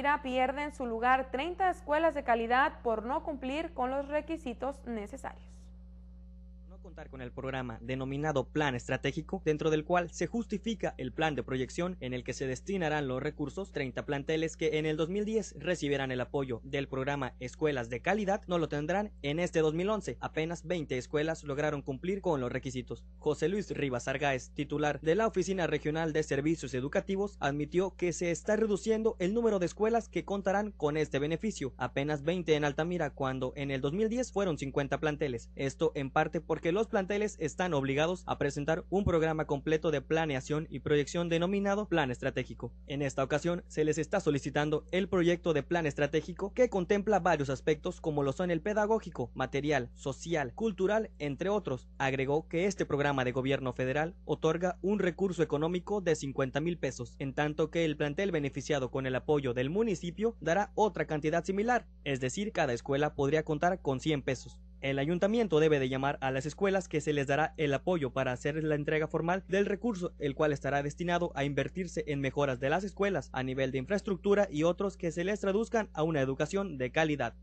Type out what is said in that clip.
pierde pierden su lugar 30 escuelas de calidad por no cumplir con los requisitos necesarios contar con el programa denominado Plan Estratégico, dentro del cual se justifica el plan de proyección en el que se destinarán los recursos, 30 planteles que en el 2010 recibirán el apoyo del programa Escuelas de Calidad no lo tendrán en este 2011. Apenas 20 escuelas lograron cumplir con los requisitos. José Luis Rivas Argaez, titular de la Oficina Regional de Servicios Educativos, admitió que se está reduciendo el número de escuelas que contarán con este beneficio. Apenas 20 en Altamira, cuando en el 2010 fueron 50 planteles. Esto en parte porque los planteles están obligados a presentar un programa completo de planeación y proyección denominado Plan Estratégico. En esta ocasión se les está solicitando el proyecto de Plan Estratégico que contempla varios aspectos como lo son el pedagógico, material, social, cultural, entre otros. Agregó que este programa de gobierno federal otorga un recurso económico de 50 mil pesos, en tanto que el plantel beneficiado con el apoyo del municipio dará otra cantidad similar, es decir, cada escuela podría contar con 100 pesos. El ayuntamiento debe de llamar a las escuelas que se les dará el apoyo para hacer la entrega formal del recurso, el cual estará destinado a invertirse en mejoras de las escuelas a nivel de infraestructura y otros que se les traduzcan a una educación de calidad.